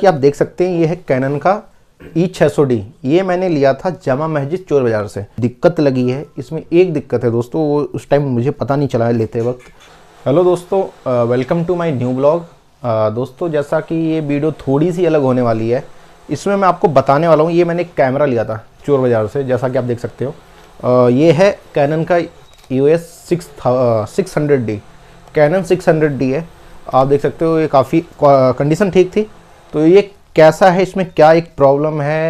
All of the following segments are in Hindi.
कि आप देख सकते हैं ये है कैनन का ई e सौ डी ये मैंने लिया था जामा मस्जिद चोर बाज़ार से दिक्कत लगी है इसमें एक दिक्कत है दोस्तों वो उस टाइम मुझे पता नहीं चला है लेते वक्त हेलो दोस्तों welcome to my new blog दोस्तों जैसा कि ये वीडियो थोड़ी सी अलग होने वाली है इसमें मैं आपको बताने वाला हूँ ये मैंने एक कैमरा लिया था चोर बाज़ार से जैसा कि आप देख सकते हो आ, ये है कैनन का U S six six hundred D six hundred D है आप देख सकते हो ये काफ़ी कंडीशन ठीक थी तो ये कैसा है इसमें क्या एक प्रॉब्लम है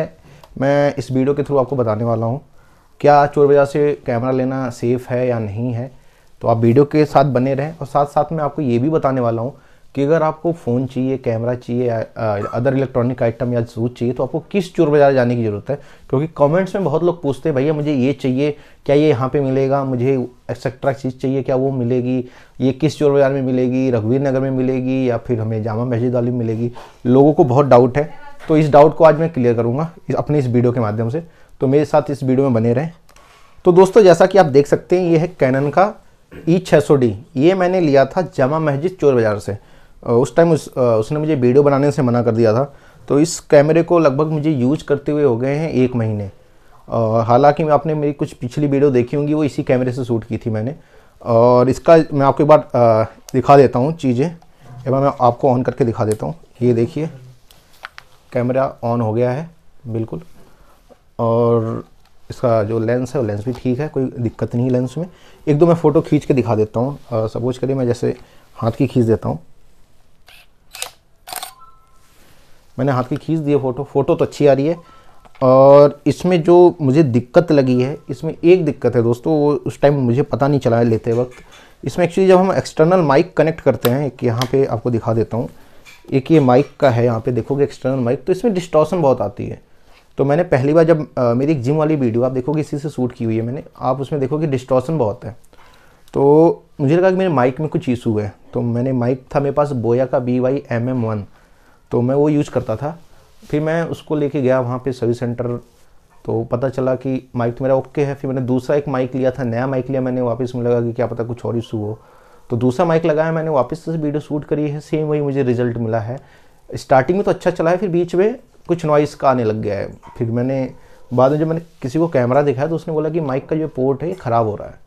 मैं इस वीडियो के थ्रू आपको बताने वाला हूँ क्या चोर बाजार से कैमरा लेना सेफ़ है या नहीं है तो आप वीडियो के साथ बने रहें और साथ साथ में आपको ये भी बताने वाला हूँ कि अगर आपको फ़ोन चाहिए कैमरा चाहिए अदर इलेक्ट्रॉनिक आइटम या सूज चाहिए तो आपको किस चोर बाज़ार जाने की ज़रूरत है क्योंकि कमेंट्स में बहुत लोग पूछते हैं भैया मुझे ये चाहिए क्या ये यहाँ पे मिलेगा मुझे एक्सेट्रा चीज़ चाहिए क्या वो मिलेगी ये किस चोर बाज़ार में मिलेगी रघुवीर नगर में मिलेगी या फिर हमें जामा मस्जिद वाली मिलेगी लोगों को बहुत डाउट है तो इस डाउट को आज मैं क्लियर करूँगा अपने इस वीडियो के माध्यम से तो मेरे साथ इस वीडियो में बने रहें तो दोस्तों जैसा कि आप देख सकते हैं ये है कैनन का ई e छः ये मैंने लिया था जामा मस्जिद चोर बाज़ार से उस टाइम उस उसने मुझे वीडियो बनाने से मना कर दिया था तो इस कैमरे को लगभग मुझे यूज करते हुए हो गए हैं एक महीने हालांकि मैं आपने मेरी कुछ पिछली वीडियो देखी होंगी वो इसी कैमरे से शूट की थी मैंने और इसका मैं आपको एक बार दिखा देता हूँ चीज़ें एक बार मैं आपको ऑन करके दिखा देता हूँ ये देखिए कैमरा ऑन हो गया है बिल्कुल और इसका जो लेंस है वो लेंस भी ठीक है कोई दिक्कत नहीं लेंस में एक दो मैं फ़ोटो खींच के दिखा देता हूँ सपोज करिए मैं जैसे हाथ की खींच देता हूँ मैंने हाथ की खींच दी है फ़ोटो फ़ोटो तो अच्छी आ रही है और इसमें जो मुझे दिक्कत लगी है इसमें एक दिक्कत है दोस्तों वो उस टाइम मुझे पता नहीं चला है लेते वक्त इसमें एक्चुअली जब हम एक्सटर्नल माइक कनेक्ट करते हैं कि यहाँ पे आपको दिखा देता हूँ एक ये माइक का है यहाँ पे देखोगे एक्सटर्नल माइक तो इसमें डिस्टॉसन बहुत आती है तो मैंने पहली बार जब आ, मेरी एक जिम वाली वीडियो आप देखोगे इसी से शूट की हुई है मैंने आप उसमें देखोगे डिस्टॉसन बहुत है तो मुझे लगा कि मेरे माइक में कुछ इशू है तो मैंने माइक था मेरे पास बोया का B Y M M one तो मैं वो यूज़ करता था फिर मैं उसको लेके गया वहाँ पे सर्विस सेंटर तो पता चला कि माइक तो मेरा ओके है फिर मैंने दूसरा एक माइक लिया था नया माइक लिया मैंने वापस मुझे लगा कि क्या पता कुछ और इशू हो तो दूसरा माइक लगाया मैंने वापस से वीडियो शूट करी है सेम वही मुझे रिजल्ट मिला है स्टार्टिंग में तो अच्छा चला है फिर बीच में कुछ नॉइस का आने लग गया है फिर मैंने बाद में जब मैंने किसी को कैमरा दिखाया तो उसने बोला कि माइक का जो पोर्ट है ये ख़राब हो रहा है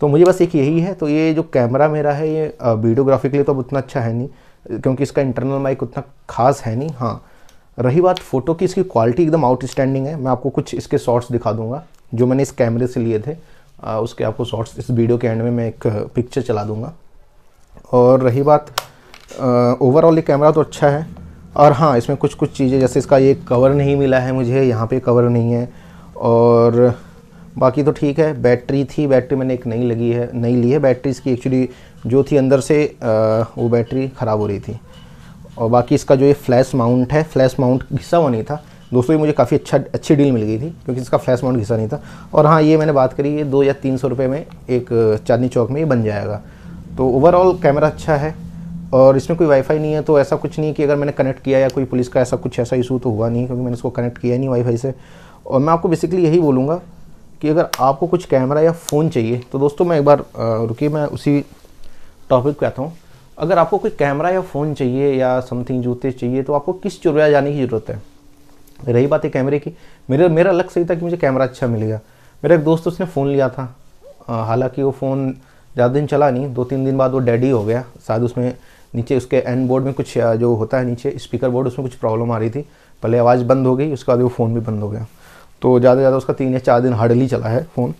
तो मुझे बस एक यही है तो ये जो कैमरा मेरा है ये वीडियोग्राफी के लिए तो अब उतना अच्छा है नहीं क्योंकि इसका इंटरनल माइक उतना खास है नहीं हाँ रही बात फ़ोटो की इसकी क्वालिटी एकदम आउटस्टैंडिंग है मैं आपको कुछ इसके शॉर्ट्स दिखा दूंगा जो मैंने इस कैमरे से लिए थे आ, उसके आपको शॉर्ट्स इस वीडियो के एंड में मैं एक पिक्चर uh, चला दूंगा और रही बात ओवरऑल ये कैमरा तो अच्छा है और हाँ इसमें कुछ कुछ चीज़ें जैसे इसका ये कवर नहीं मिला है मुझे यहाँ पर कवर नहीं है और बाकी तो ठीक है बैटरी थी बैटरी मैंने एक नई लगी है नई ली है बैटरी इसकी एक्चुअली जो थी अंदर से आ, वो बैटरी ख़राब हो रही थी और बाकी इसका जो ये फ्लैश माउंट है फ्लैश माउंट घिसा हुआ नहीं था दोस्तों ये मुझे काफ़ी अच्छा अच्छी डील मिल गई थी क्योंकि इसका फ्लैश माउंट घिसा नहीं था और हाँ ये मैंने बात करी ये दो या तीन सौ रुपये में एक चांदनी चौक में ये बन जाएगा तो ओवरऑल कैमरा अच्छा है और इसमें कोई वाईफाई नहीं है तो ऐसा कुछ नहीं कि अगर मैंने कनेक्ट किया या कोई पुलिस का ऐसा कुछ ऐसा इशू तो हुआ नहीं क्योंकि मैंने इसको कनेक्ट किया नहीं वाईफाई से और मैं आपको बेसिकली यही बोलूँगा कि अगर आपको कुछ कैमरा या फ़ोन चाहिए तो दोस्तों मैं एक बार रुकी मैं उसी टॉपिक पे आता हूँ अगर आपको कोई कैमरा या फ़ोन चाहिए या समथिंग जूते चाहिए तो आपको किस चुराया जाने की ज़रूरत है रही बात है कैमरे की मेरा मेरा लक्ष्य सही था कि मुझे कैमरा अच्छा मिलेगा मेरा एक दोस्त उसने फ़ोन लिया था हालांकि वो फ़ोन ज़्यादा दिन चला नहीं दो तीन दिन बाद वो डेड ही हो गया शायद उसमें नीचे उसके एंड बोर्ड में कुछ जो होता है नीचे स्पीकर बोर्ड उसमें कुछ प्रॉब्लम आ रही थी पहले आवाज़ बंद हो गई उसके बाद वो फ़ोन भी बंद हो गया तो ज़्यादा से ज़्यादा उसका तीन या चार दिन हार्डली चला है फ़ोन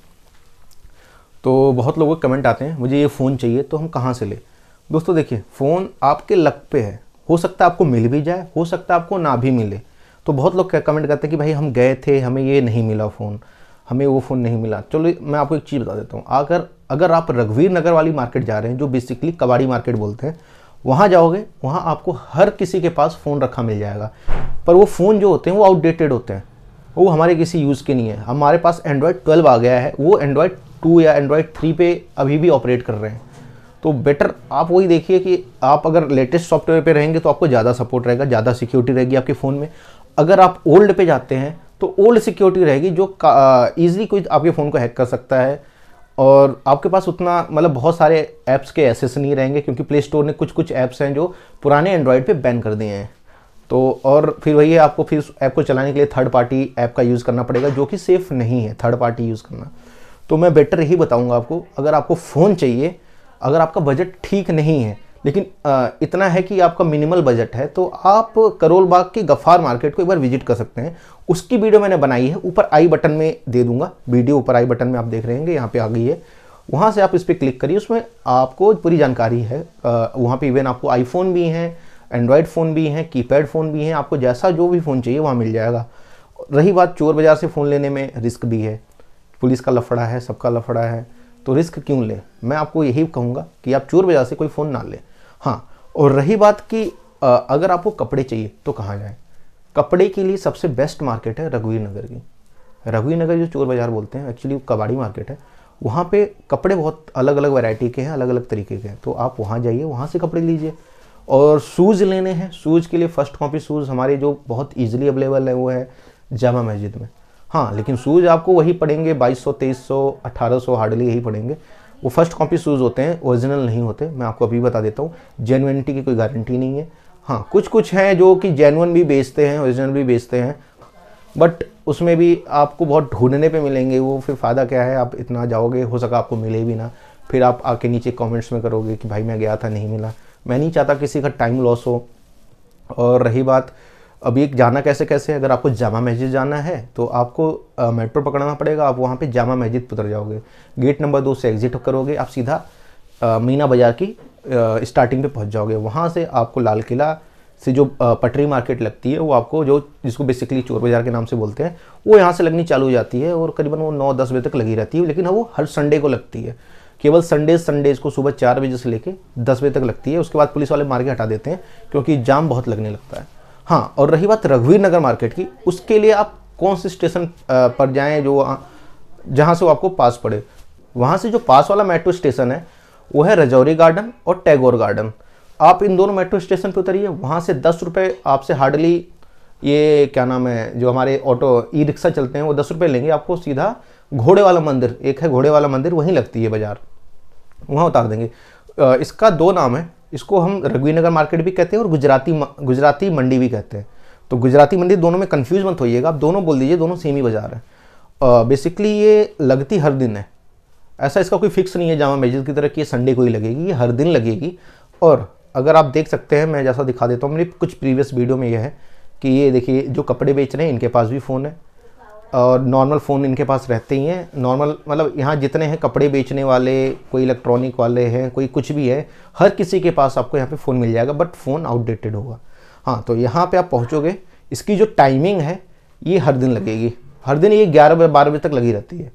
तो बहुत लोगों के कमेंट आते हैं मुझे ये फ़ोन चाहिए तो हम कहाँ से ले दोस्तों देखिए फ़ोन आपके लक पे है हो सकता है आपको मिल भी जाए हो सकता है आपको ना भी मिले तो बहुत लोग कमेंट करते हैं कि भाई हम गए थे हमें ये नहीं मिला फ़ोन हमें वो फ़ोन नहीं मिला चलो मैं आपको एक चीज़ बता देता हूँ अगर अगर आप रघुवीर नगर वाली मार्केट जा रहे हैं जो बेसिकली कबाड़ी मार्केट बोलते हैं वहाँ जाओगे वहाँ आपको हर किसी के पास फ़ोन रखा मिल जाएगा पर वो फ़ोन जो होते हैं वो आउटडेटेड होते हैं वो हमारे किसी यूज़ के नहीं है हमारे पास एंड्रॉयड ट्वेल्व आ गया है वो एंड्रॉयड टू या एंड्रॉयड थ्री पे अभी भी ऑपरेट कर रहे हैं तो बेटर आप वही देखिए कि आप अगर लेटेस्ट सॉफ्टवेयर पे रहेंगे तो आपको ज़्यादा सपोर्ट रहेगा ज़्यादा सिक्योरिटी रहेगी आपके फ़ोन में अगर आप ओल्ड पे जाते हैं तो ओल्ड सिक्योरिटी रहेगी जो ईजिली कोई आपके फ़ोन को हैक कर सकता है और आपके पास उतना मतलब बहुत सारे ऐप्स के ऐसेस नहीं रहेंगे क्योंकि प्ले स्टोर ने कुछ कुछ ऐप्स हैं जो पुराने एंड्रॉयड पर बैन कर दिए हैं तो और फिर वही है आपको फिर उस ऐप को चलाने के लिए थर्ड पार्टी ऐप का यूज़ करना पड़ेगा जो कि सेफ़ नहीं है थर्ड पार्टी यूज़ करना तो मैं बेटर ही बताऊँगा आपको अगर आपको फ़ोन चाहिए अगर आपका बजट ठीक नहीं है लेकिन इतना है कि आपका मिनिमल बजट है तो आप करोल बाग के गफ़ार मार्केट को एक बार विजिट कर सकते हैं उसकी वीडियो मैंने बनाई है ऊपर आई बटन में दे दूंगा वीडियो ऊपर आई बटन में आप देख रहे हैं यहाँ पर आ गई है वहाँ से आप इस पर क्लिक करिए उसमें आपको पूरी जानकारी है वहाँ पर इवन आपको आईफोन भी हैं एंड्रॉयड फ़ोन भी हैं कीपैड फ़ोन भी हैं आपको जैसा जो भी फ़ोन चाहिए वहाँ मिल जाएगा रही बात चोर बाज़ार से फ़ोन लेने में रिस्क भी है पुलिस का लफड़ा है सबका लफड़ा है तो रिस्क क्यों लें मैं आपको यही कहूँगा कि आप चोर बाज़ार से कोई फ़ोन ना लें हाँ और रही बात कि अगर आपको कपड़े चाहिए तो कहाँ जाएँ कपड़े के लिए सबसे बेस्ट मार्केट है रघुवीर नगर की रघुवीर नगर जो चोर बाज़ार बोलते हैं एक्चुअली कबाड़ी मार्केट है वहाँ पे कपड़े बहुत अलग अलग वैरायटी के हैं अलग अलग तरीके के हैं तो आप वहाँ जाइए वहाँ से कपड़े लीजिए और शूज़ लेने हैं शूज़ के लिए फ़र्स्ट कॉपी शूज़ हमारे जो बहुत ईजिली अवेलेबल है वो है जामा मस्जिद में हाँ लेकिन शूज़ आपको वही पड़ेंगे 2200, 2300, 1800 हार्डली यही पड़ेंगे वो फर्स्ट कॉपी शूज़ होते हैं ओरिजिनल नहीं होते मैं आपको अभी बता देता हूँ जेनुनिटी की कोई गारंटी नहीं है हाँ कुछ कुछ हैं जो कि जेनुअन भी बेचते हैं ओरिजिनल भी बेचते हैं बट उसमें भी आपको बहुत ढूंढने पे मिलेंगे वो फिर फ़ायदा क्या है आप इतना जाओगे हो सका आपको मिले भी ना फिर आप आके नीचे कमेंट्स में करोगे कि भाई मैं गया था नहीं मिला मैं नहीं चाहता किसी का टाइम लॉस हो और रही बात अभी एक जाना कैसे कैसे अगर आपको जामा मस्जिद जाना है तो आपको मेट्रो पकड़ना पड़ेगा आप वहाँ पे जामा मस्जिद उतर जाओगे गेट नंबर दो से एग्जिट करोगे आप सीधा आ, मीना बाज़ार की आ, स्टार्टिंग पे पहुँच जाओगे वहाँ से आपको लाल किला से जो पटरी मार्केट लगती है वो आपको जो जिसको बेसिकली चोर बाज़ार के नाम से बोलते हैं वो यहाँ से लगनी चालू हो जाती है और करीबन वो नौ दस बजे तक लगी रहती है लेकिन हाँ, वो हर संडे को लगती है केवल संडेज संडेज को सुबह चार बजे से लेकर दस बजे तक लगती है उसके बाद पुलिस वाले मार्केट हटा देते हैं क्योंकि जाम बहुत लगने लगता है हाँ और रही बात रघुवीर नगर मार्केट की उसके लिए आप कौन से स्टेशन पर जाएँ जो जहाँ से वो आपको पास पड़े वहाँ से जो पास वाला मेट्रो स्टेशन है वो है रजौरी गार्डन और टैगोर गार्डन आप इन दोनों मेट्रो स्टेशन पर उतरिए वहाँ से दस रुपये आपसे हार्डली ये क्या नाम है जो हमारे ऑटो ई रिक्शा चलते हैं वो दस रुपये लेंगे आपको सीधा घोड़े वाला मंदिर एक है घोड़े वाला मंदिर वहीं लगती है बाज़ार वहाँ उतार देंगे इसका दो नाम है इसको हम रघुवीनगर मार्केट भी कहते हैं और गुजराती गुजराती मंडी भी कहते हैं तो गुजराती मंडी दोनों में कन्फ्यूज मत होइएगा आप दोनों बोल दीजिए दोनों सेम ही बाजार है बेसिकली ये लगती हर दिन है ऐसा इसका कोई फिक्स नहीं है जामा मस्जिद की तरह कि ये संडे को ही लगेगी ये हर दिन लगेगी और अगर आप देख सकते हैं मैं जैसा दिखा देता हूँ मेरी कुछ प्रीवियस वीडियो में यह है कि ये देखिए जो कपड़े बेच रहे हैं इनके पास भी फ़ोन है और नॉर्मल फ़ोन इनके पास रहते ही हैं नॉर्मल मतलब यहाँ जितने हैं कपड़े बेचने वाले कोई इलेक्ट्रॉनिक वाले हैं कोई कुछ भी है हर किसी के पास आपको यहाँ पे फ़ोन मिल जाएगा बट फ़ोन आउटडेटेड होगा हाँ तो यहाँ पे आप पहुँचोगे इसकी जो टाइमिंग है ये हर दिन लगेगी हर दिन ये ग्यारह बजे बारह बजे तक लगी रहती है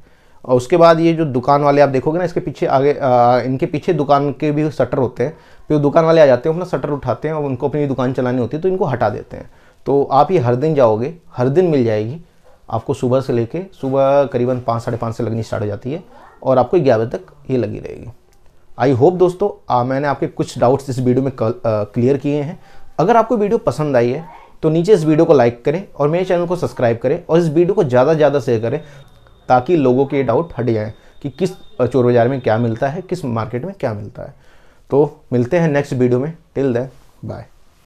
और उसके बाद ये जो दुकान वाले आप देखोगे ना इसके पीछे आगे आ, इनके पीछे दुकान के भी शटर होते हैं फिर तो वो दुकान वाले आ जाते हैं अपना शटर उठाते हैं और उनको अपनी दुकान चलानी होती है तो इनको हटा देते हैं तो आप ये हर दिन जाओगे हर दिन मिल जाएगी आपको सुबह से लेके सुबह करीबन पाँच साढ़े पाँच से लगनी स्टार्ट हो जाती है और आपको ग्यारह बजे तक ये लगी रहेगी आई होप दोस्तों आ, मैंने आपके कुछ डाउट्स इस वीडियो में क्लियर किए हैं अगर आपको वीडियो पसंद आई है तो नीचे इस वीडियो को लाइक करें और मेरे चैनल को सब्सक्राइब करें और इस वीडियो को ज़्यादा से ज़्यादा शेयर करें ताकि लोगों के डाउट हट जाएँ कि किस चोर बाज़ार में क्या मिलता है किस मार्केट में क्या मिलता है तो मिलते हैं नेक्स्ट वीडियो में टिल दैन बाय